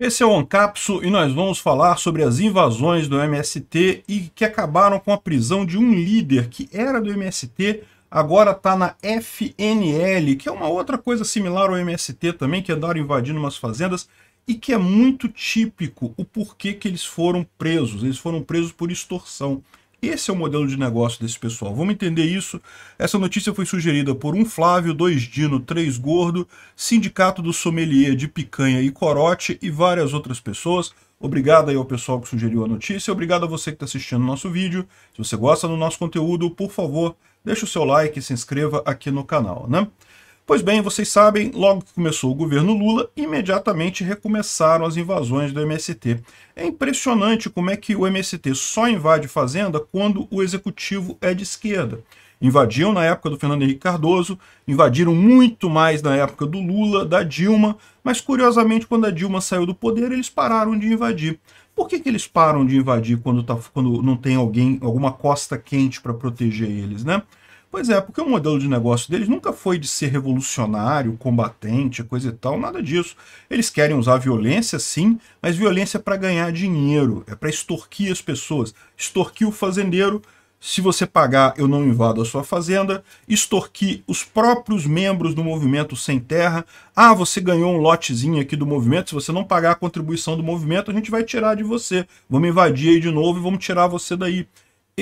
Esse é o Ancapso e nós vamos falar sobre as invasões do MST e que acabaram com a prisão de um líder que era do MST, agora está na FNL, que é uma outra coisa similar ao MST também, que andaram invadindo umas fazendas e que é muito típico o porquê que eles foram presos. Eles foram presos por extorsão. Esse é o modelo de negócio desse pessoal. Vamos entender isso? Essa notícia foi sugerida por um Flávio, dois Dino, três Gordo, Sindicato do Sommelier de Picanha e Corote e várias outras pessoas. Obrigado aí ao pessoal que sugeriu a notícia. Obrigado a você que está assistindo o nosso vídeo. Se você gosta do nosso conteúdo, por favor, deixa o seu like e se inscreva aqui no canal, né? Pois bem, vocês sabem, logo que começou o governo Lula, imediatamente recomeçaram as invasões do MST. É impressionante como é que o MST só invade fazenda quando o executivo é de esquerda. Invadiam na época do Fernando Henrique Cardoso, invadiram muito mais na época do Lula, da Dilma, mas curiosamente quando a Dilma saiu do poder, eles pararam de invadir. Por que, que eles param de invadir quando, tá, quando não tem alguém, alguma costa quente para proteger eles, né? Pois é, porque o modelo de negócio deles nunca foi de ser revolucionário, combatente, coisa e tal, nada disso. Eles querem usar violência, sim, mas violência é para ganhar dinheiro, é para extorquir as pessoas. Extorquir o fazendeiro, se você pagar, eu não invado a sua fazenda. Extorquir os próprios membros do movimento sem terra. Ah, você ganhou um lotezinho aqui do movimento, se você não pagar a contribuição do movimento, a gente vai tirar de você. Vamos invadir aí de novo e vamos tirar você daí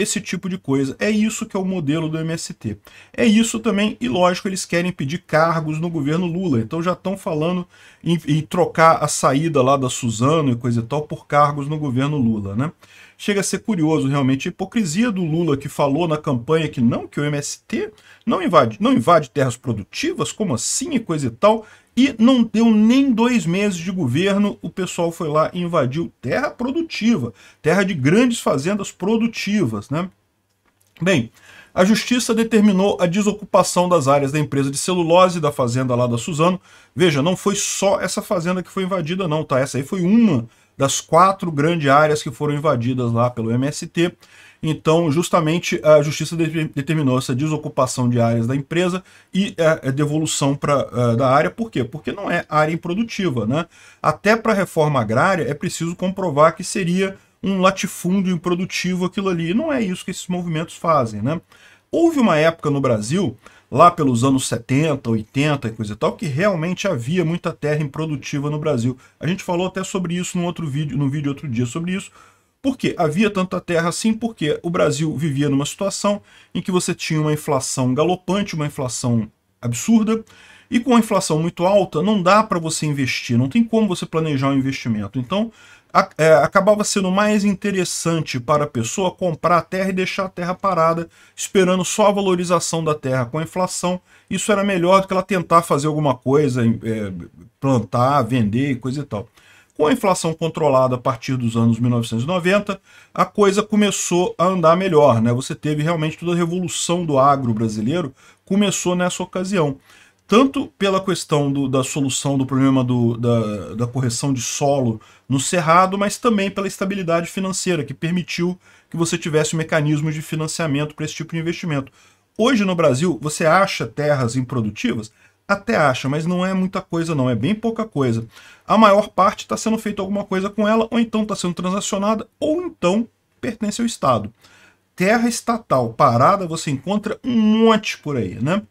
esse tipo de coisa. É isso que é o modelo do MST. É isso também, e lógico, eles querem pedir cargos no governo Lula. Então já estão falando em, em, trocar a saída lá da Suzano e coisa e tal por cargos no governo Lula, né? Chega a ser curioso realmente a hipocrisia do Lula que falou na campanha que não, que o MST não invade, não invade terras produtivas, como assim e coisa e tal, e não deu nem dois meses de governo, o pessoal foi lá e invadiu terra produtiva, terra de grandes fazendas produtivas. Né? Bem, a justiça determinou a desocupação das áreas da empresa de celulose da fazenda lá da Suzano. Veja, não foi só essa fazenda que foi invadida não, tá? Essa aí foi uma das quatro grandes áreas que foram invadidas lá pelo MST. Então, justamente, a justiça determinou essa desocupação de áreas da empresa e a é, é devolução pra, é, da área. Por quê? Porque não é área improdutiva. Né? Até para a reforma agrária, é preciso comprovar que seria um latifúndio improdutivo aquilo ali. E não é isso que esses movimentos fazem. Né? Houve uma época no Brasil lá pelos anos 70, 80 e coisa e tal, que realmente havia muita terra improdutiva no Brasil. A gente falou até sobre isso num outro vídeo, num vídeo outro dia sobre isso. Por quê? Havia tanta terra assim porque o Brasil vivia numa situação em que você tinha uma inflação galopante, uma inflação absurda, e com a inflação muito alta, não dá para você investir, não tem como você planejar um investimento. Então, é, acabava sendo mais interessante para a pessoa comprar a terra e deixar a terra parada, esperando só a valorização da terra com a inflação. Isso era melhor do que ela tentar fazer alguma coisa, é, plantar, vender e coisa e tal. Com a inflação controlada a partir dos anos 1990, a coisa começou a andar melhor. Né? Você teve realmente toda a revolução do agro brasileiro, começou nessa ocasião tanto pela questão do, da solução do problema do, da, da, correção de solo no cerrado, mas também pela estabilidade financeira, que permitiu que você tivesse um mecanismos de financiamento para esse tipo de investimento. Hoje no Brasil, você acha terras improdutivas? Até acha, mas não é muita coisa não, é bem pouca coisa. A maior parte está sendo feita alguma coisa com ela, ou então está sendo transacionada, ou então pertence ao Estado. Terra estatal parada você encontra um monte por aí, né?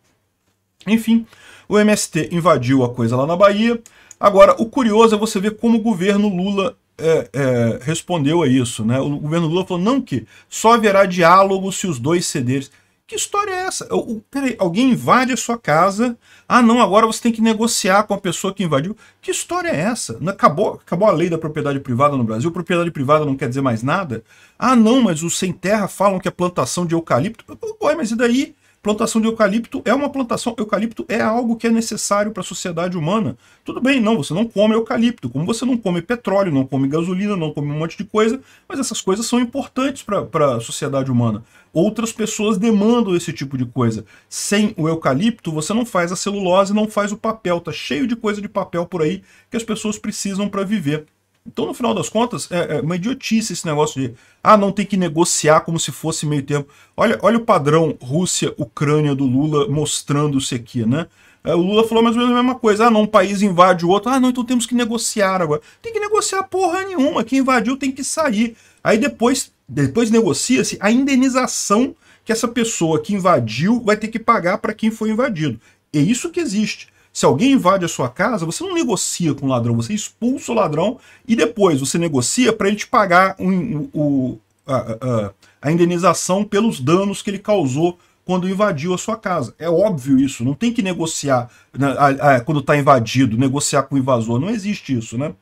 Enfim, o MST invadiu a coisa lá na Bahia. Agora, o curioso é você ver como o governo Lula é, é, respondeu a isso. Né? O governo Lula falou, não que só haverá diálogo se os dois cederem. Que história é essa? peraí, alguém invade a sua casa. Ah, não, agora você tem que negociar com a pessoa que invadiu. Que história é essa? Acabou, acabou a lei da propriedade privada no Brasil? Propriedade privada não quer dizer mais nada? Ah, não, mas os sem terra falam que é plantação de eucalipto. Ué, mas e daí? plantação de eucalipto é uma plantação, eucalipto é algo que é necessário para a sociedade humana. Tudo bem, não, você não come eucalipto, como você não come petróleo, não come gasolina, não come um monte de coisa, mas essas coisas são importantes para a sociedade humana. Outras pessoas demandam esse tipo de coisa. Sem o eucalipto, você não faz a celulose, não faz o papel, tá cheio de coisa de papel por aí que as pessoas precisam para viver. Então, no final das contas, é, é uma idiotice esse negócio de ah, não tem que negociar como se fosse meio tempo. Olha, olha o padrão Rússia-Ucrânia do Lula mostrando-se aqui, né? É, o Lula falou mais ou menos a mesma coisa. Ah, não, um país invade o outro. Ah, não, então temos que negociar agora. Tem que negociar porra nenhuma. Quem invadiu tem que sair. Aí depois, depois negocia-se a indenização que essa pessoa que invadiu vai ter que pagar para quem foi invadido. É isso que existe. Se alguém invade a sua casa, você não negocia com o ladrão, você expulsa o ladrão e depois você negocia para ele te pagar um, um, a, a, a indenização pelos danos que ele causou quando invadiu a sua casa. É óbvio isso, não tem que negociar né, a, quando está invadido, negociar com o invasor, não existe isso, né?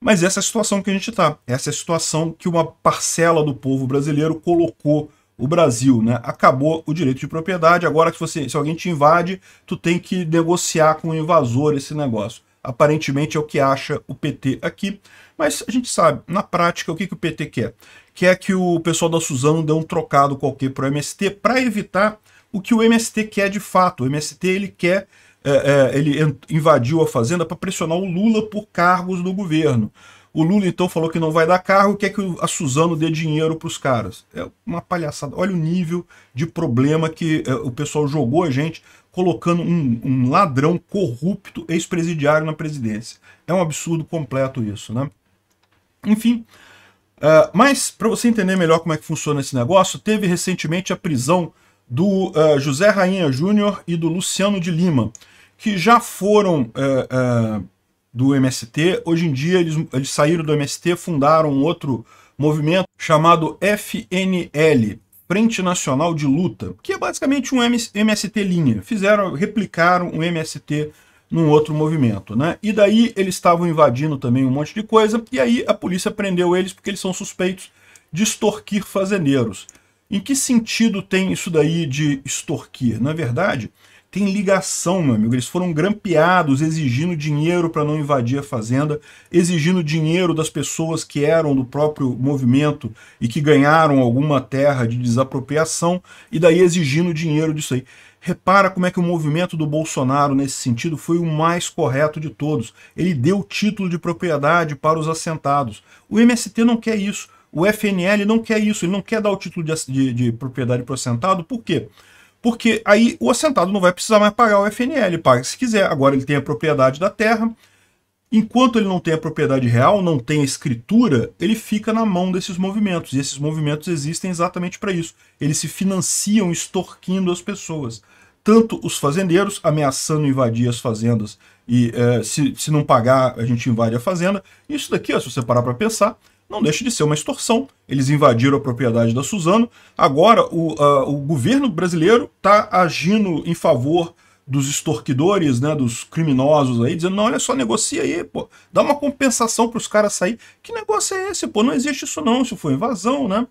Mas essa é a situação que a gente está. Essa é a situação que uma parcela do povo brasileiro colocou o Brasil, né? Acabou o direito de propriedade, agora que você, se alguém te invade, tu tem que negociar com o invasor esse negócio. Aparentemente é o que acha o PT aqui, mas a gente sabe, na prática, o que, que o PT quer? Quer que o pessoal da Suzano dê um trocado qualquer para o MST para evitar o que o MST quer de fato. O MST ele quer é, é, ele invadiu a fazenda para pressionar o Lula por cargos do governo. O Lula então falou que não vai dar carro, quer que é a Suzano dê dinheiro para os caras. É uma palhaçada. Olha o nível de problema que é, o pessoal jogou a gente, colocando um, um ladrão corrupto ex-presidiário na presidência. É um absurdo completo isso, né? Enfim, uh, mas para você entender melhor como é que funciona esse negócio, teve recentemente a prisão do uh, José Rainha Júnior e do Luciano de Lima, que já foram... Uh, do MST. Hoje em dia eles, eles saíram do MST, fundaram um outro movimento chamado FNL, Frente Nacional de Luta, que é basicamente um MST linha. Fizeram, replicaram um MST num outro movimento, né? E daí eles estavam invadindo também um monte de coisa, e aí a polícia prendeu eles porque eles são suspeitos de extorquir fazendeiros. Em que sentido tem isso daí de extorquir? Na verdade, tem ligação, meu amigo. Eles foram grampeados, exigindo dinheiro para não invadir a fazenda, exigindo dinheiro das pessoas que eram do próprio movimento e que ganharam alguma terra de desapropriação, e daí exigindo dinheiro disso aí. Repara como é que o movimento do Bolsonaro nesse sentido foi o mais correto de todos. Ele deu título de propriedade para os assentados. O MST não quer isso. O FNL não quer isso. Ele não quer dar o título de, de, de propriedade para o assentado. Por quê? Porque aí o assentado não vai precisar mais pagar o FNL, paga se quiser. Agora ele tem a propriedade da terra. Enquanto ele não tem a propriedade real, não tem a escritura, ele fica na mão desses movimentos. E esses movimentos existem exatamente para isso. Eles se financiam extorquindo as pessoas. Tanto os fazendeiros ameaçando invadir as fazendas e é, se, se não pagar, a gente invade a fazenda. Isso daqui, ó, se você parar para pensar, não deixa de ser uma extorsão. Eles invadiram a propriedade da Suzano. Agora, o, o governo brasileiro está agindo em favor dos extorquidores, né, dos criminosos aí, dizendo, não, olha só, negocia aí, pô, dá uma compensação para os caras sair. Que negócio é esse, pô? Não existe isso não, isso foi invasão, né?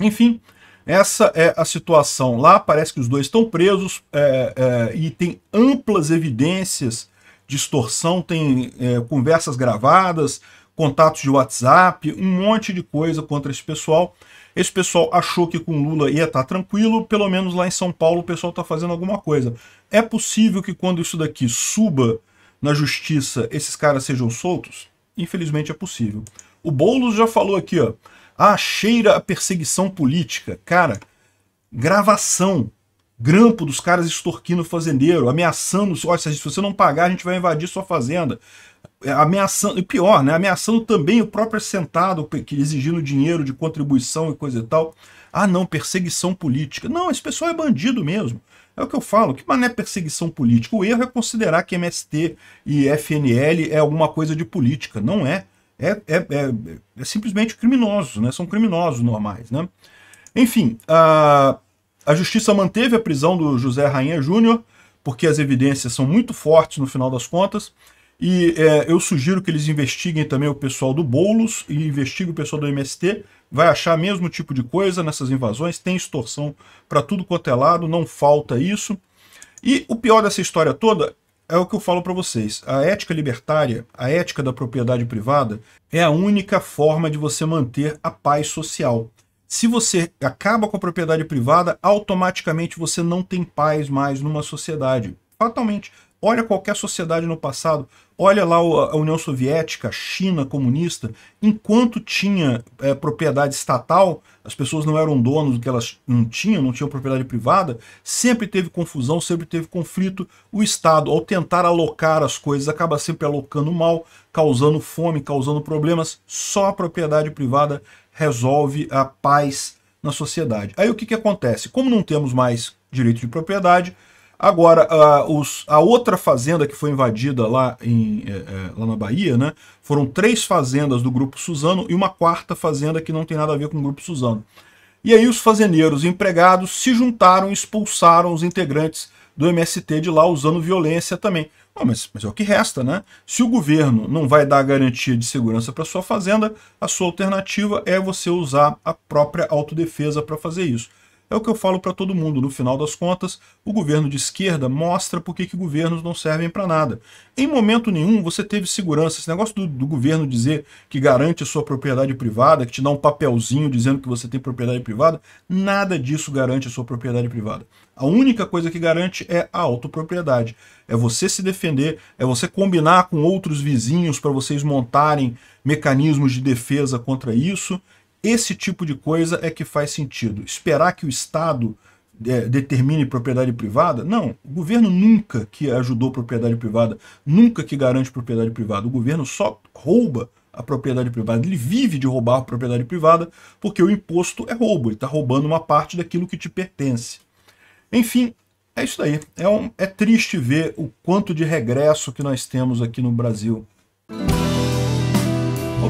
Enfim, essa é a situação lá, parece que os dois estão presos é, é, e tem amplas evidências de extorsão, tem é, conversas gravadas, contatos de WhatsApp, um monte de coisa contra esse pessoal. Esse pessoal achou que com Lula ia estar tá tranquilo, pelo menos lá em São Paulo o pessoal está fazendo alguma coisa. É possível que quando isso daqui suba na justiça, esses caras sejam soltos? Infelizmente é possível. O Boulos já falou aqui, ó. Ah, cheira a perseguição política. Cara, gravação, grampo dos caras extorquindo o fazendeiro, ameaçando, olha, se você não pagar, a gente vai invadir sua fazenda ameaçando, e pior, né, ameaçando também o próprio assentado, exigindo dinheiro de contribuição e coisa e tal. Ah, não, perseguição política. Não, esse pessoal é bandido mesmo. É o que eu falo, que mané perseguição política? O erro é considerar que MST e FNL é alguma coisa de política. Não é. É, é, é, é simplesmente criminosos, né? São criminosos normais, né? Enfim, a, a justiça manteve a prisão do José Rainha Júnior, porque as evidências são muito fortes no final das contas. E é, eu sugiro que eles investiguem também o pessoal do Boulos e investiguem o pessoal do MST. Vai achar mesmo tipo de coisa nessas invasões, tem extorsão para tudo quanto é lado, não falta isso. E o pior dessa história toda é o que eu falo para vocês. A ética libertária, a ética da propriedade privada, é a única forma de você manter a paz social. Se você acaba com a propriedade privada, automaticamente você não tem paz mais numa sociedade. Fatalmente. Olha qualquer sociedade no passado, olha lá a União Soviética, China comunista, enquanto tinha é, propriedade estatal, as pessoas não eram donos do que elas não tinham, não tinham propriedade privada, sempre teve confusão, sempre teve conflito. O Estado, ao tentar alocar as coisas, acaba sempre alocando mal, causando fome, causando problemas. Só a propriedade privada resolve a paz na sociedade. Aí o que, que acontece? Como não temos mais direito de propriedade, Agora, a, os, a outra fazenda que foi invadida lá, em, é, é, lá na Bahia, né? Foram três fazendas do Grupo Suzano e uma quarta fazenda que não tem nada a ver com o Grupo Suzano. E aí os fazendeiros empregados se juntaram e expulsaram os integrantes do MST de lá usando violência também. mas, mas é o que resta, né? Se o governo não vai dar garantia de segurança para sua fazenda, a sua alternativa é você usar a própria autodefesa para fazer isso. É o que eu falo para todo mundo. No final das contas, o governo de esquerda mostra por que governos não servem para nada. Em momento nenhum você teve segurança. Esse negócio do, do governo dizer que garante a sua propriedade privada, que te dá um papelzinho dizendo que você tem propriedade privada, nada disso garante a sua propriedade privada. A única coisa que garante é a autopropriedade. É você se defender, é você combinar com outros vizinhos para vocês montarem mecanismos de defesa contra isso esse tipo de coisa é que faz sentido. Esperar que o Estado é, determine propriedade privada? Não, o governo nunca que ajudou propriedade privada, nunca que garante propriedade privada. O governo só rouba a propriedade privada, ele vive de roubar a propriedade privada, porque o imposto é roubo, ele está roubando uma parte daquilo que te pertence. Enfim, é isso aí. É, um, é triste ver o quanto de regresso que nós temos aqui no Brasil.